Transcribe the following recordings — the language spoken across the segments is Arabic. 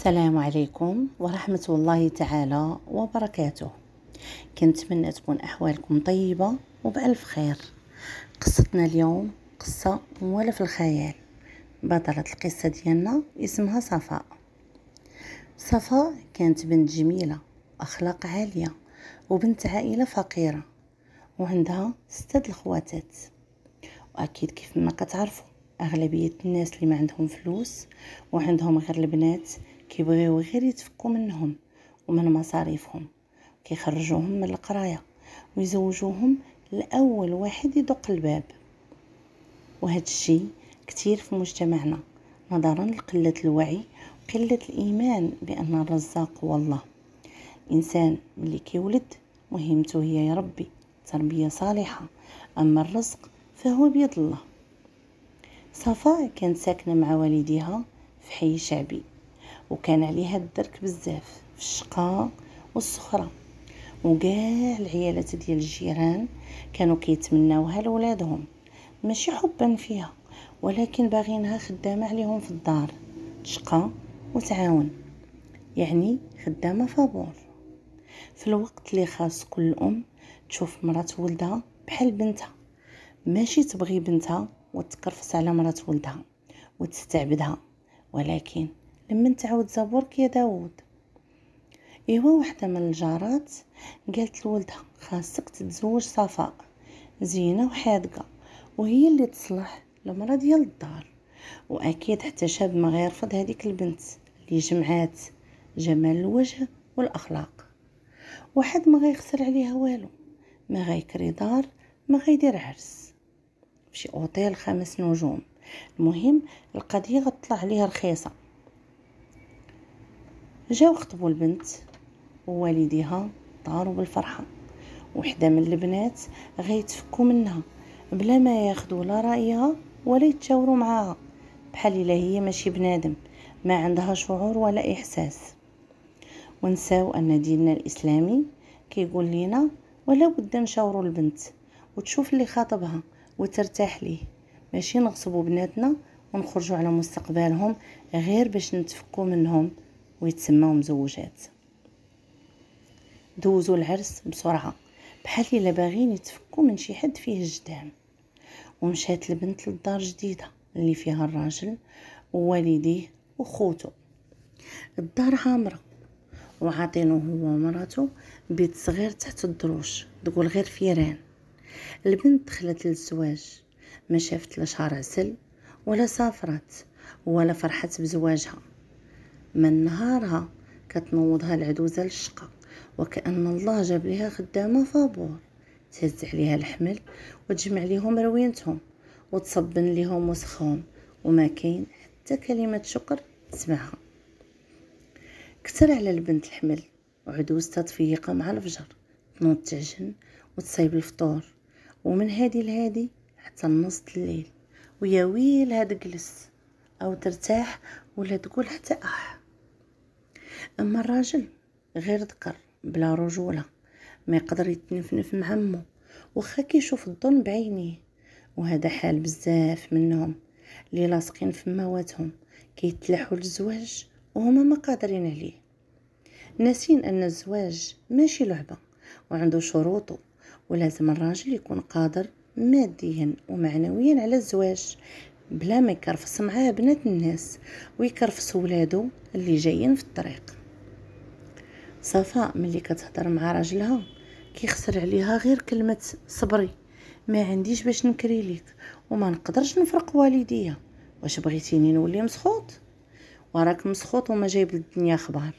السلام عليكم ورحمة الله تعالى وبركاته كنتمنى تكون أحوالكم طيبة وبألف خير قصتنا اليوم قصة مولة في الخيال بطلة القصة ديالنا اسمها صفاء صفاء كانت بنت جميلة أخلاق عالية وبنت عائلة فقيرة وعندها ستة الخواتات وأكيد كيف ما كتعرفوا أغلبية الناس اللي ما عندهم فلوس وعندهم غير البنات كيبغيو غير يتفكوا منهم ومن مصاريفهم كيخرجوهم من القرايه ويزوجوهم لاول واحد يدق الباب وهذا الشيء كثير في مجتمعنا نظرا لقله الوعي وقله الايمان بان الرزاق هو الله الانسان ملي كيولد مهمته هي يربي تربيه صالحه اما الرزق فهو بيد الله صفاء كانت ساكنه مع والديها في حي شعبي وكان عليها الدرك بزاف في الشقا والصخره وكاع العيالات ديال الجيران كانوا كيتمناوها لولادهم ماشي حبا فيها ولكن باغينها خدامه عليهم في الدار تشقى وتعاون يعني خدامه فابور في الوقت اللي خاص كل ام تشوف مرات ولدها بحال بنتها ماشي تبغي بنتها وتكرفس على مرات ولدها وتستعبدها ولكن لما تعاود زبورك يا داوود ايوا وحده من الجارات قالت لولدها خاصك تتزوج صفاء زينه وحاذقه وهي اللي تصلح المراه ديال الدار واكيد حتى شاب ما غيرفض هذيك البنت اللي جمعات جمال الوجه والاخلاق واحد ما غيخسر عليها والو ما غيكري دار ما غيدير عرس فشي اوتيل خمس نجوم المهم القضيه غتطلع عليها رخيصه جاو خطبوا البنت ووالديها طاروا بالفرحة وحدة من البنات غيتفكوا منها بلا ما ياخدوا لا رأيها ولا يتشاوروا معاها بحال الا هي ماشي بنادم ما عندها شعور ولا احساس ونساو ان ديننا الاسلامي كيقول كي لينا ولا بد نشاوروا البنت وتشوف اللي خاطبها وترتاح ليه ماشي نغصبوا بناتنا ونخرجوا على مستقبلهم غير باش نتفكوا منهم ويتسماو مزوجات دوزوا العرس بسرعه بحال الا باغين يتفكوا من شي حد فيه الجدام ومشات البنت للدار جديده اللي فيها الراجل ووالديه وخوته الدار عامره وعاطينو هو ومراته بيت صغير تحت الدروش تقول غير فيران البنت دخلت للزواج ما شافت لا شهر عسل ولا سافرت ولا فرحت بزواجها من نهارها كتنوضها العدوزة للشقة وكأن الله جاب ليها خدامة فابور تهز عليها الحمل وتجمع ليهم روينتهم وتصبن ليهم وسخهم وما كاين حتى كلمة شكر تسمعها كتر على البنت الحمل وعدوز تطفيقة مع الفجر تنوض تعجن وتصايب الفطور ومن هادي لهادي حتى النص الليل ويا ويل هاد جلس او ترتاح ولا تقول حتى اح اما الراجل غير ذكر بلا رجوله ما يقدر يتنفنف مع امه واخا كيشوف الظلم بعينيه وهذا حال بزاف منهم اللي لاصقين في مواتهم كيتلحوا للزواج وهما ما قادرين عليه ناسين ان الزواج ماشي لعبه وعنده شروطه ولازم الراجل يكون قادر ماديا ومعنويا على الزواج بلا ما يكرفص معاه بنات الناس ويكرفص ولادو اللي جايين في الطريق صفاء ملي كتهضر مع راجلها كيخسر عليها غير كلمة صبري ما عنديش باش نكري ليك وما نقدرش نفرق والديا واش بغيتيني نولي مسخوط وراك مسخوط وما جايب للدنيا خبار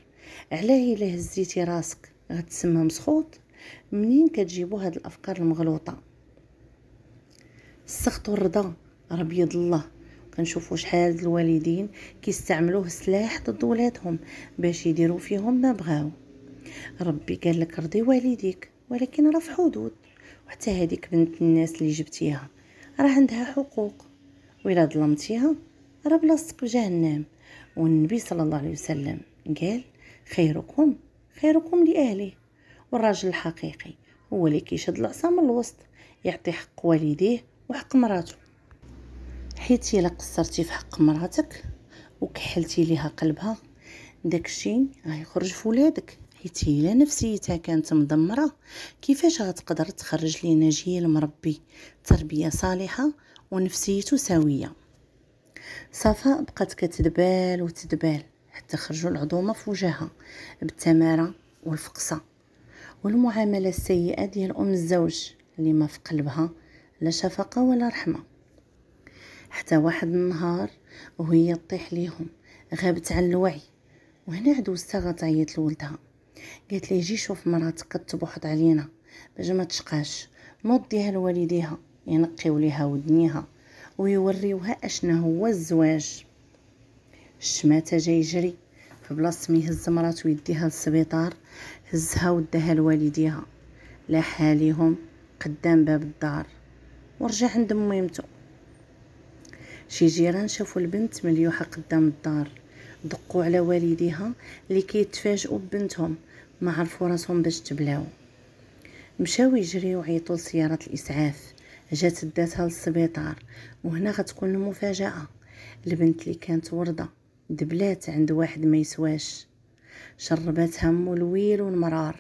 علاه الا هزيتي راسك غتسمى مسخوط منين كتجيبوا هاد الافكار المغلوطه السخط والرضا راه بيد الله كنشوفوا شحال الوالدين كيستعملوه سلاح ضد ولادهم باش يديروا فيهم ما بغاو ربي قال لك رضي والديك ولكن راه في حدود وحتى هذيك بنت الناس اللي جبتيها راه عندها حقوق وإلا ظلمتيها راه بلاصتك في جهنم والنبي صلى الله عليه وسلم قال خيركم خيركم لأهله والراجل الحقيقي هو اللي كيشد العصا من الوسط يعطي حق والديه وحق مراته حيت الا قصرتي في حق مراتك وكحلتي ليها قلبها داكشي غيخرج في ولادك حيت الا نفسيتها كانت مدمره كيفاش غتقدر تخرج لينا جيل مربي تربيه صالحه ونفسيته سويه صفاء بقات كتدبال وتدبال حتى خرجوا العظومه في وجهها بالتماره والفقصه والمعامله السيئه ديال ام الزوج اللي ما في قلبها لا شفقه ولا رحمه حتى واحد النهار وهي تطيح ليهم غابت عن الوعي وهنا دوزتها غتعيط لولدها قالت لي جي شوف مراتك كتبوحض علينا باش ما تشقاش نوضيها لوالديها ينقيو ليها ودنيها ويوريوها اشنا هو الزواج الشماتة جا يجري فبلاصة ما يهز مراتو يديها للسبيطار هزها وداها لوالديها لا حاليهم قدام باب الدار ورجع عند ميمتو شي جيران شافوا البنت مليوحه قدام الدار دقوا على والديها اللي كيتفاجئوا ببنتهم ما عرفوا راسهم باش تبلاو مشاو يجريو عيطوا لسياره الاسعاف جات داتها للسبيطار وهنا غتكون المفاجاه البنت اللي كانت ورده دبلات عند واحد ما يسواش شربات همو الويل والمرار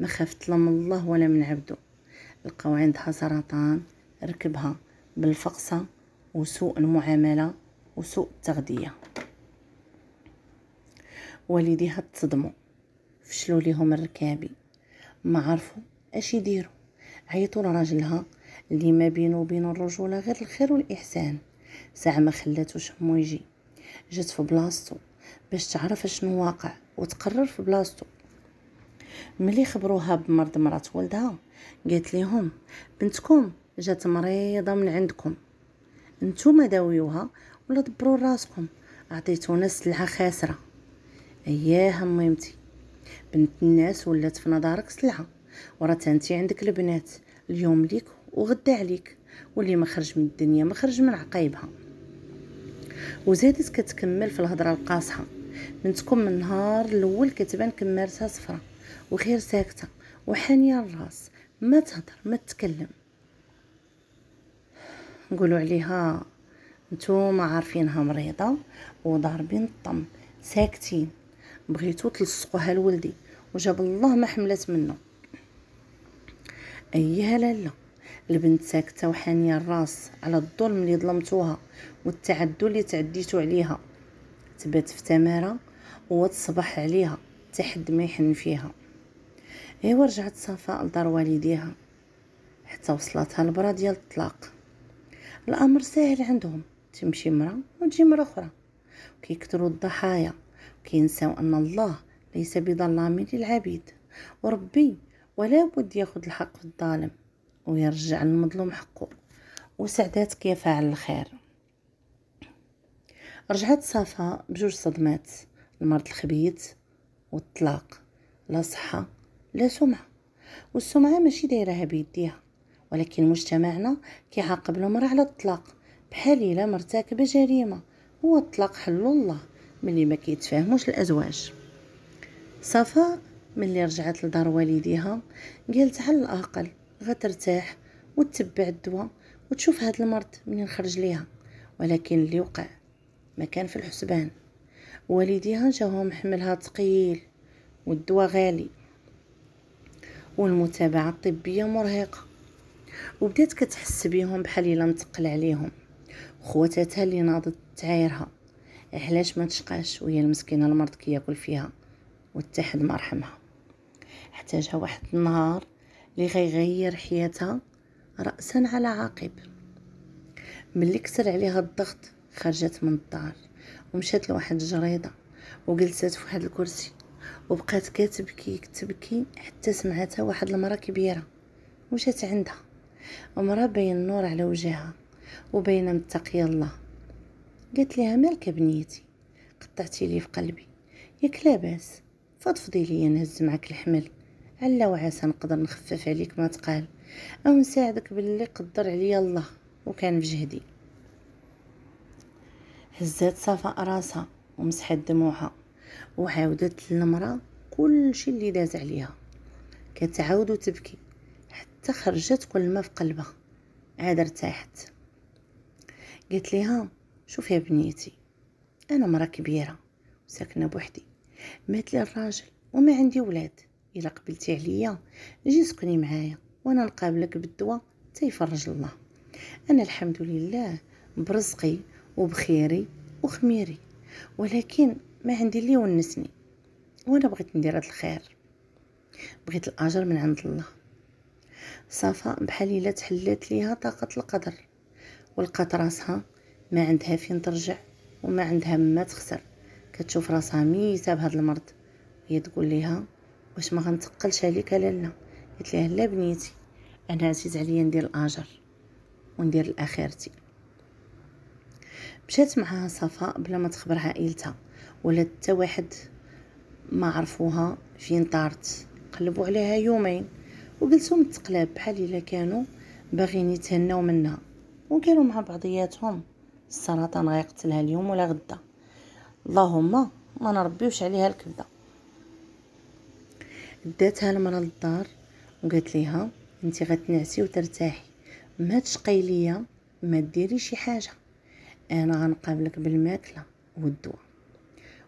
ما خافت لا من الله ولا من عبده لقاو عندها سرطان ركبها بالفقصه وسوء المعامله وسوء التغذيه والديها تصدموا فشلوا ليهم الركابي ما عرفوا اش يديروا عيطوا لراجلها اللي ما بينه وبين الرجوله غير الخير والاحسان ساعة ما خلاتو شمو يجي جات في بلاصتو باش تعرف شنو واقع وتقرر في بلاصتو ملي خبروها بمرض مرات ولدها قالت ليهم بنتكم جات مريضه من عندكم نتوما داويوها ولا دبروا راسكم عطيتونا السلعه خاسره اياها ميمتي بنت الناس ولات في نظرك سلعه ورا تانتي عندك البنات اليوم ليك وغدا عليك واللي ما خرج من الدنيا ما خرج من عقايبها وزادت كتكمل في الهضره القاصحه بنتكم من النهار الاول كتبان كمارتها صفرة وخير ساكته وحانيه الراس ما تهضر ما تتكلم نقولوا عليها نتوما عارفينها مريضه وضاربين الطم ساكتين بغيتو تلصقوها لولدي وجاب الله ما حملت منه ايها لالا البنت ساكته وحانيه الراس على الظلم اللي ظلمتوها والتعدو اللي تعديتو عليها تبات في تماره وتصبح عليها تحد ما يحن فيها ايوا رجعت صفاء لدار والديها حتى وصلتها البرا ديال الطلاق الامر ساهل عندهم تمشي مرة وتجي مرة اخرى وكيكثروا الضحايا وكينساو ان الله ليس بظلام للعبيد وربي ولا بد ياخذ الحق في الظالم ويرجع المظلوم حقه وسعدات كيفاعل الخير رجعت صافا بجوج صدمات المرض الخبيث والطلاق لا صحة لا سمعة والسمعة ماشي دايرها بيديها ولكن مجتمعنا كيعاقب المرأة على الطلاق بحال الا مرتكبه جريمه هو الطلاق حل الله ملي ما كيتفاهموش الازواج صفاء ملي رجعت لدار والديها قالت على الاقل غترتاح وتتبع الدواء وتشوف هاد المرض منين خرج ليها ولكن اللي وقع ما كان في الحسبان والديها جاهم حملها تقيل والدواء غالي والمتابعه الطبيه مرهقه وبدات كتحس بيهم بحال الا متقل عليهم خواتاتها اللي ناضت تعايرها علاش ما تشقاش وهي المسكينه المرض كياكل فيها واتحد ما رحمها احتاجها واحد النهار اللي غيغير حياتها راسا على عقب ملي كسر عليها الضغط خرجت من الدار ومشات لواحد الجريده وجلست في واحد الكرسي وبقات كتبكي تبكي حتى سمعتها واحد المراه كبيره وجات عندها امرأة بين النور على وجهها وبين متقي الله قالت لها مالك بنيتي قطعتي لي في قلبي ياك لاباس فضفضي لي نهز معك الحمل علا وعسى نقدر نخفف عليك ما تقال او نساعدك باللي قدر عليا الله وكان في جهدي هزات صفاء راسها ومسحت دموعها وعاودت للمرأة كل شي اللي داز عليها كتعاود تبكي حتى خرجت كل ما في قلبها عاد ارتاحت قالت ليها شوف يا بنيتي انا مرا كبيره وساكنه بوحدي مات لي الراجل وما عندي ولاد الا قبلتي عليا جي سكني معايا وانا نقابلك بالدواء يفرج الله انا الحمد لله برزقي وبخيري وخميري ولكن ما عندي اللي يونسني وانا بغيت ندير هذا الخير بغيت الاجر من عند الله صفاء بحال الا تحلات ليها طاقه القدر ولقات راسها ما عندها فين ترجع وما عندها ما تخسر كتشوف راسها ميته بهاد المرض هي تقول ليها واش ما غنتقلش عليك لالا قالت ليها لا بنيتي انا عزيز عليا ندير الاجر وندير الاخرتي مشات معها صفاء بلا ما تخبر عائلتها ولا حتى واحد ما عرفوها فين طارت قلبوا عليها يومين وجلسوا متقلاب بحال الا كانوا باغيين يتهناو منها وكانوا مع بعضياتهم السرطان غيقتلها اليوم ولا غدا اللهم ما نربيوش عليها الكبده داتها المراه للدار وقالت ليها انت غتنعسي وترتاحي ما تشقي ليا ما ديري شي حاجه انا غنقابلك بالماكله والدواء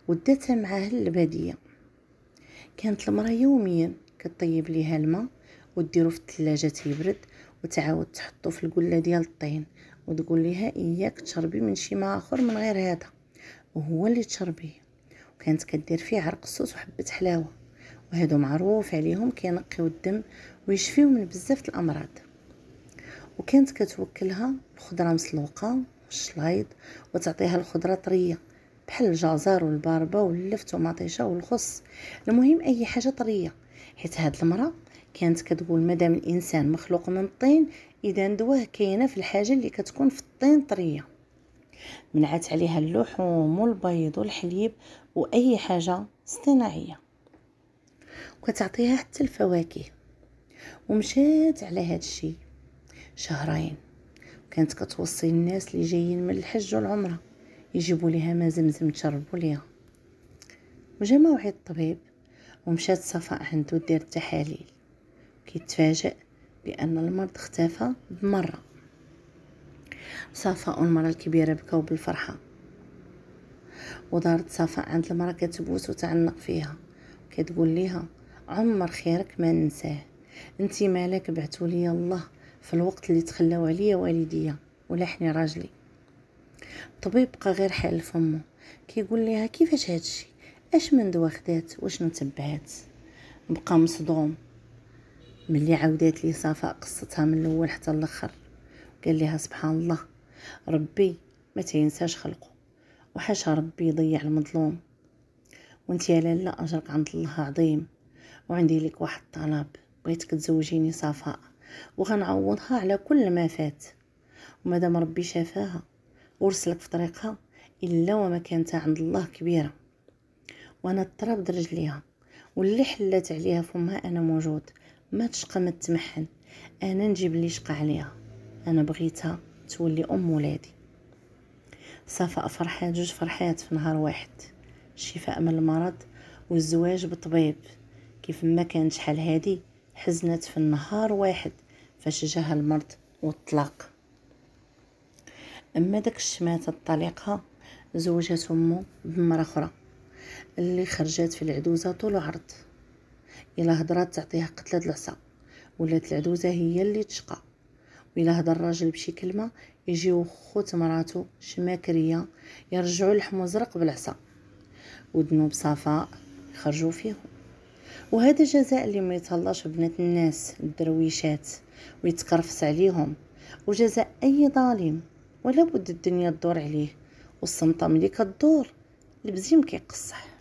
وداتها معاه للباديه كانت المراه يوميا كطيب ليها الماء وديرو في الثلاجه تيبرد وتعاود تحطو في القله ديال الطين وتقول ليها اياك تشربي من شي ما اخر من غير هذا وهو اللي تشربيه وكانت كدير فيه عرق السوس وحبه حلاوه وهادو معروف عليهم كينقيو الدم ويشفيو من بزاف الامراض وكانت كتوكلها الخضره مسلوقه والشلايض وتعطيها الخضره طريه بحال الجزر والباربه واللفت ومطيشه والخص المهم اي حاجه طريه حيت هاد المراه كانت كتقول مادام الانسان مخلوق من الطين اذا دواه كاينه في الحاجه اللي كتكون في الطين طريه منعت عليها اللحوم والبيض والحليب واي حاجه اصطناعيه وكتعطيها حتى الفواكه ومشات على هذا الشيء شهرين كانت كتوصي الناس اللي جايين من الحج والعمره يجيبوا ليها ما زمزم تشربوا ليها وجا موعد الطبيب ومشات صفاء عنده دير التحاليل كيتفاجئ بأن المرض اختفى بمرة صفاء المراه الكبيرة بكاو بالفرحة ودارت صفاء عند المرأة كتبوس وتعنق فيها كتقول ليها عمر خيرك ما ننساه انتي مالك بعتو لي الله في الوقت اللي تخلاو عليا والديا ولحني راجلي الطبيب بقى غير حال فمو كيقول ليها كيفاش هادشي اش من دوا خدات واش تبعات بقى مصدوم ملي عاودات لي صفاء قصتها من الاول حتى الاخر قال لها سبحان الله ربي ما تينساش خلقه وحاشا ربي يضيع المظلوم وانت يا لالا اجرك عند الله عظيم وعندي لك واحد الطلب بغيتك تزوجيني صفاء وغنعوضها على كل ما فات ومادام ربي شافاها ورسلك في طريقها الا وما كانت عند الله كبيره وانا اضطربت رجليها واللي حلات عليها فمها انا موجود ما تشقى ما تمحن انا نجيب اللي شقى عليها انا بغيتها تولي ام ولادي صفاء فرحات جوج فرحات في نهار واحد الشفاء من المرض والزواج بطبيب كيف ما كانت شحال هادي حزنت في النهار واحد فاش جاها المرض والطلاق اما داك الشماتة الطليقة زوجات امو بمرة اخرى اللي خرجات في العدوزة طول عرض الا هضرات تعطيها قتله العصا ولات العدوزه هي اللي تشقى وإلا هضر الراجل بشي كلمه يجيو خوت مراتو شماكريه يرجعوا زرق بالعصا ودنو بصفاء يخرجوا فيهم وهذا جزاء اللي ما يتهلاش بنات الناس الدرويشات ويتكرفس عليهم وجزاء اي ظالم ولا بد الدنيا تدور عليه والصمته ملي كدور البزيم كيقصح